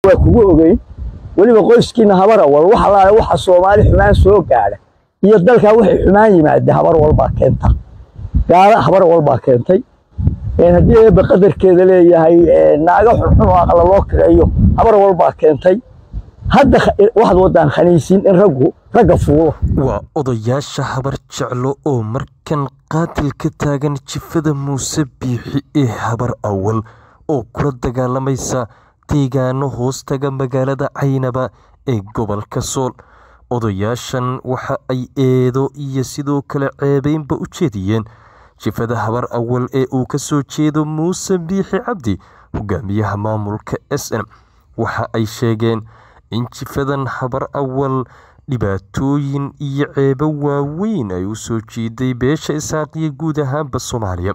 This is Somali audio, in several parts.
waa kugu ogeyn weliba qoyskiina habar awal wax allaale waxa soomaali xumaan soo gaadha iyo dalkaa waxay xumaan yimaada habar walbaa keenta gaala habar walbaa keentay haddii eebba qadarkeeda leeyahay naaga xunxun oo aqla loo kirayo habar walbaa keentay hadda waxaad waddaan khaniisiin in raggu ragga fuulo waa odayaasha habar jeclo oo markan qaatil ka taagan jifada muuse biixi ee habar awal oo kula dagaalamaysa deegaano hoostaga magaalada caynaba ee gobolka sool odayaashan waxa ay eedo iyo sidoo kale ceebeynba u jeediyeen jifada habar awal ee uu ka soo jeedo muuse biixi cabdi hogaamiyaha maamulka s n waxa ay sheegeen in jifadan habar awal dhibaatooyin iyo ceebo waaweyn ay u soo jiiday beesha isaaqiya guud ahaanba soomaaliya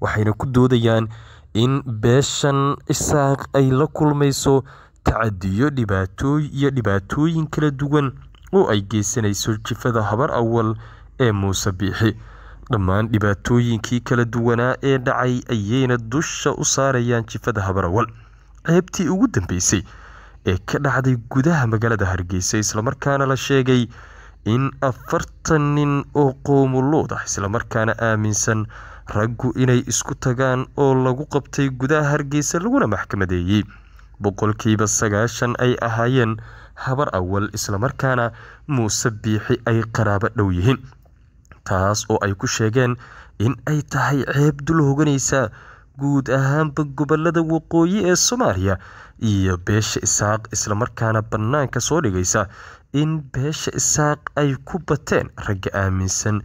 waxayna ku doodayaan in beeshan Isaaq ay la kulmayso tacadiyo iyo dhibaatooyin kala duwan oo ay geysanayso jifada habar awal ee muuse biixi dhammaan dhibaatooyinkii kala duwanaa ee dhacay ayayna dusha u saarayaan jifada habar awal ceebtii ugu dambeysay ee ka dhacday gudaha magaalada hargeysa islamarkaana la sheegay in afartan nin oo qoomuluud ah islamarkaana aaminsan raggu inay isku tagaan oo lagu qabtay gudaha hargeysa laguna maxkamadeeyey boqolkiiba sagaashan ay ahaayeen habar awal islamarkaana muuse biixi ay qaraabo dhow yihiin taas oo ay ku sheegeen in ay tahay ceeb dul hoganaysa guud ahaanba gobolada waqooyi ee soomaaliya iyo beesha isaaq islamarkaana bannaanka soo dhigaysa in beesha isaaq ay ku bateen ragga aaminsan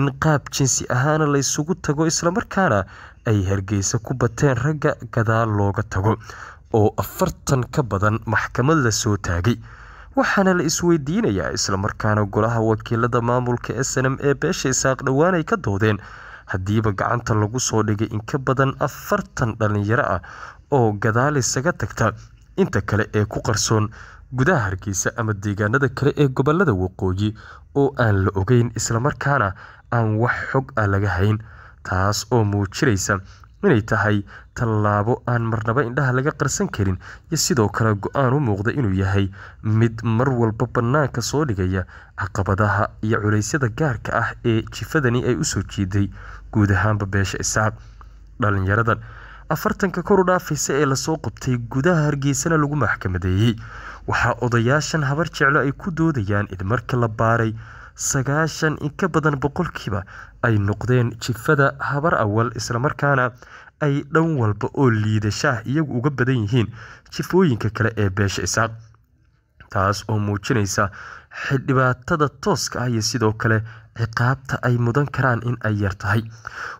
in qaab jinsi ahaana laysugu tago islamarkaana ay hargeysa ku bateen ragga gadaal looga tago oo afartan ka badan maxkamad la soo taagay waxaana la isweydiinayaa islamarkaana golaha wakiilada maamulka snm ee beesha isaaq dhowaanay ka doodeen haddiiba gacanta lagu soo dhigay in ka badan afartan dhallinyaro ah oo gadaal isaga tagta inta kale ee ku qarsoon gudaha hargeysa ama deegaanada kale ee gobollada waqooyi oo aan la ogeyn islamarkaana aan wax xog ah laga hayn taas oo muujinaysa inay tahay tallaabo aan marnaba indhaha laga qarsan karin iyo sidoo kale go-aan u muuqda inuu yahay mid mar walba bannaanka soo dhigaya caqabadaha iyo culaysyada gaarka ah ee jifadani ay u soo jiiday guud ahaanba beesha isaab dhallinyaradan afartanka kor u dhaafaysa ee lasoo qabtay gudaha hargeysana lagu maxkamadeeyey waxaa odayaashan habar jeclo ay ku doodayaan in marka la baaray sagaashan in ka badan boqolkiiba ay noqdeen jifada habar awal islamarkaana ay dhan walba oo liidashaah iyagu uga badan yihiin jifooyinka kale ee beesha isaaq taas oo muujinaysa xidhibaatada tooska ah iyo sidoo kale ciqaabta ay mudan karaan in ay yar tahay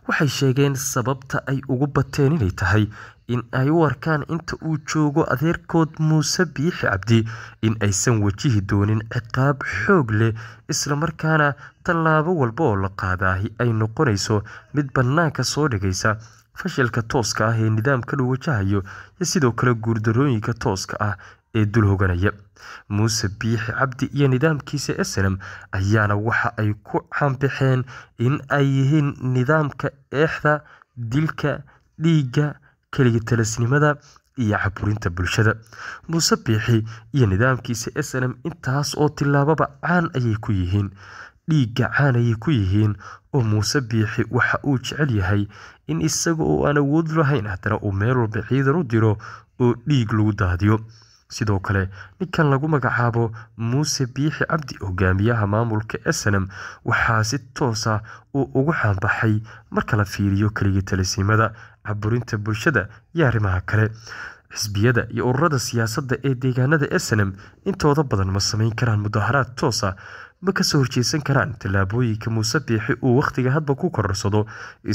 waxay sheegeen sababta ay ugu bateen inay tahay in ay u arkaan inta uu joogo adeerkood muuse biixi cabdi in aysan wajihi doonin ciqaab xoog leh islamarkaana tallaabo walba oo la qaadaahi ay noqonayso mid bannaanka soo dhigaysa fashilka tooska ah ee nidaamka uu wajahayo iyo sidoo kale guurdarooyinka tooska ah ee dul hoganaya muuse biixi cabdi iyo nidaamkiisa esalem ayaana waxa ay ku cambixeen in ay yihiin nidaamka eexda dilka dhiigga keligii talisnimada iyo caburinta bulshada muuse biixi iyo nidaamkiisa s n m intaas oo tilaababa caan ayay ku yihiin dhiigga caan ayay ku yihiin oo muuse biixi waxa uu jecel yahay in isaga oo aan awood lahayn haddana uu meel walba ciidan u diro oo dhiig lagu daadiyo sidoo kale ninkan lagu magacaabo muuse biixi cabdi hogaamiyaha maamulka snm waxaa si toosa ah uu ugu xaanbaxay marka la fiiriyo keligii talisiimada caburinta bulshada iyo arrimaha kale xisbiyada iyo ururada siyaasadda ee deegaanada snm intooda badan ma samayn karaan mudaharaad toosa ah, ma kasoo horjeesan karaan tallaabooyinka muuse biixi uu wakhtiga hadba ku kororsado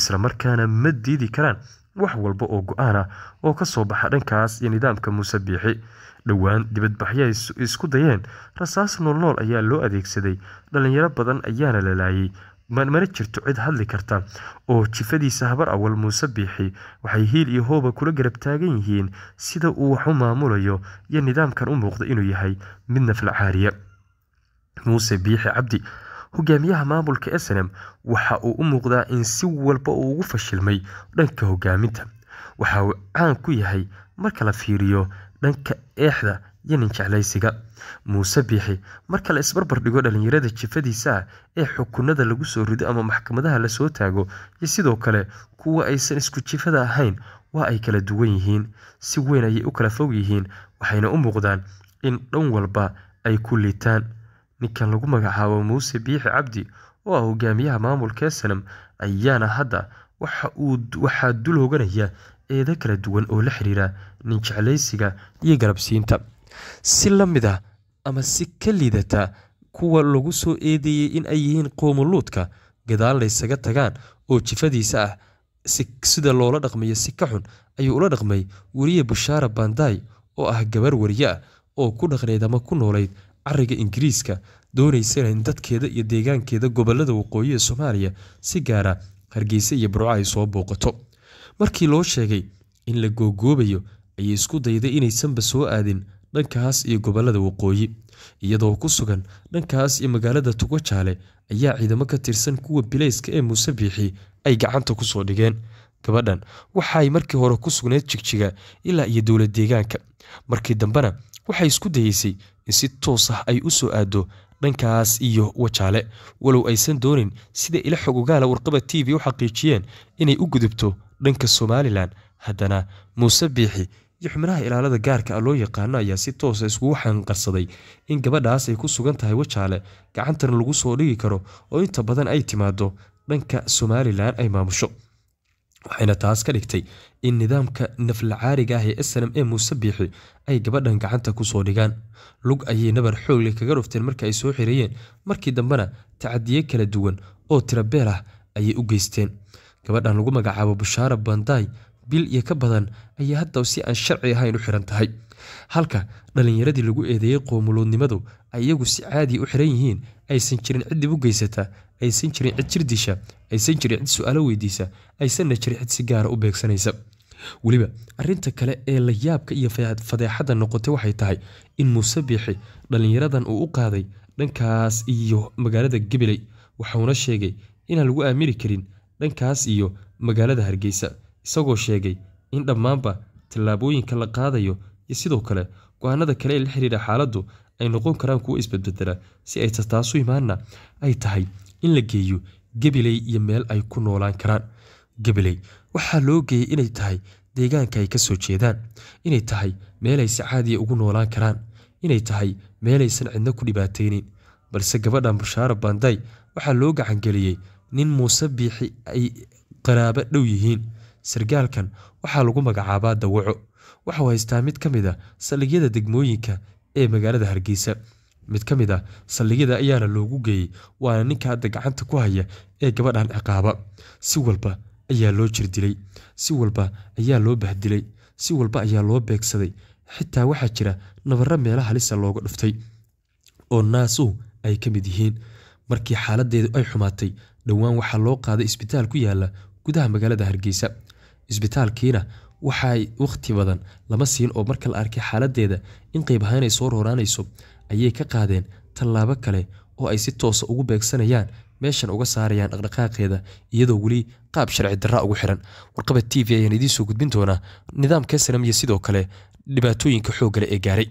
isla markaana ma diidi karaan wax walba oo go'aan ah oo ka soo baxa dhankaas iyo nidaamka muuse biixi dhowaan dibadbaxyo isku dayeen rasaas noolnool ayaa loo adeegsaday dhallinyaro badan ayaana la laayay mana jirto cid hadli karta oo jifadiisa habar awal muuse biixi waxay hiil iyo hooba kula garab taagan yihiin sida uu wax u maamulayo iyo nidaamkan u muuqda inuu yahay mid nafla muuse biixi cabdi hogaamiyaha maamulka snm waxa uu u muuqdaa in si walba uu ugu fashilmay dhanka hogaaminta waxa uu caan ku yahay marka la fiiriyo dhanka eexda iyo ninjeclaysiga muuse biixi marka la isbarbar dhigo dhalinyarada jifadiisa ah ee xukunada lagu soo rido ama maxkamadaha lasoo taago iyo sidoo kale kuwa aysan isku jifada ahayn waa ay kala duwan yihiin si weyn ayay u kala fog yihiin waxayna u muuqdaan in dhan walba ay ku liitaan Ninka lagu magacaabo Muuse Biixi Cabdi oo ah hogaamiyaha maamulka Sanam ayaana hadda waxaa dul hoganaya eedo kala duwan oo la xiriira nin jeclaysiga iyo garabsiinta, si la mid ah ama si ka liidata kuwa lagu soo eedeeyey in ay yihiin qowmo Luudka gadaal laysaga tagaan oo jifadiisa ah sida loola dhaqmayo si ka xun ayuu ula dhaqmay weriye Bushaara Bandaai oo ah gabar weriye ah oo ku dhaqneyd ama ku noolayd cariga ingiriiska doonaysana in dadkeeda iyo deegaankeeda gobollada waqooyi ee soomaaliya si gaara hargeysa iyo burco ay soo booqato markii loo sheegay in la googoobayo ayay isku dayday inaysanba soo aadin dhankaas iyo gobollada waqooyi iyadoo ku sugan dhankaas iyo magaalada tugajaale ayaa ciidamo ka tirsan kuwa bilayska ee muuse biixi ay gacanta kusoo dhigeen gabadhan waxaay markii hore ku sugneed jigjiga ilaa iyo dowlad deegaanka markii dambena waxay isku dayeysay in si toos ah ay u soo aaddo dhankaas iyo wajaale walow aysan doonin sida ila xog ogaala ah warqaba t v u xaqiijiyeen inay u gudubto dhanka somalilan haddana muuse biixi iyo xubnaha ilaalada gaarka ah loo yaqaano ayaa si toosa ah iskugu xanqarsaday in gabadhaas ay ku sugan tahay wajaale gacantana lagu soo dhigi karo oo inta badan ay timaado dhanka somalilan ay maamusho waxayna taas ka dhigtay in nidaamka naflacaariga ah ee snm ee muuse biixi ay gabadhan gacanta ku soo dhigaan lug ayay nabar xoogle kaga dhufteen marka ay soo xirayeen markii dambena tacadiye kala duwan oo tirabeer ah ayay u geysteen gabadhan lagu magacaabo bushaara bandaay bil iyo ka badan ayaa haddaw si aan sharci ahayn u xiran tahay halka dhallinyaradii lagu eedeeyey qoomuloodnimadu ay iyagu si caadi u xiran yihiin aysan jirin cid dib u geysata aysan jirin cid jirdisha aysan jirin cid su'aalo weydiisa aysanna jirin cid si gaara u beegsanaysa weliba arrinta kale ee la yaabka iyo fadeexadda noqotay waxay tahay in muuse biixi dhallinyaradan uu u qaaday dhankaas iyo magaalada gabiley waxuuna sheegay inaan lagu aamiri karin dhankaas iyo magaalada hargeysa isagoo sheegay in dhammaanba tallaabooyinka la qaadayo iyo sidoo kale go-aanada kale ee la xiriira xaaladdu ay noqon karaan kuwa isbadbedela si ay tataasu imaanna ay tahay in la geeyo gebiley iyo meel ay ku noolaan karaan gebiley waxaa loo geeyey inay tahay deegaanka ay ka soo jeedaan inay tahay meelay si caadiya ah ugu noolaan karaan inay tahay meelaysan cidna ku dhibaataynin balse gabadhan bashaara banday waxaa loo gacangeliyey nin muuse biixi ay qaraabo dhow yihiin Sargaalkan waxaa lagu magacaabaa Dawaco, waxa haystaa mid ka mid a ah saldhigyada degmooyinka ee magaalada Hargeysa. Mid ka mid ah saldhigyada ayaana loogu geeyey waana ninka hadda gacanta ku haya ee gabadhan ciqaaba. Si walba ayaa loo jirdilay, si walba ayaa loo bahdilay, si walba ayaa loo beegsaday. Xitaa waxaa jira nabarro meelo halisa ah looga dhuftay oo naasu ay ka mid yihiin. Markii xaaladeedu ay xumaatay, dhowaan waxaa loo qaaday isbitaal ku yaalla gudaha magaalada Hargeysa isbitaalkiina waxay wakhti badan lama siin oo marka la arkay xaaladeeda in qayb ahaan ay soo rooraanayso ayay ka qaadeen tallaabo kale oo ay si toosa ugu beegsanayaan meeshan uga saarayaan dhaqdhaqaaqeeda iyadoo weli qaab sharci darraa ugu xiran warqabad t v ayaan idiin soo gudbin doonaa nidaamka sanamiya sidoo kale dhibaatooyinka xoogale ee gaaray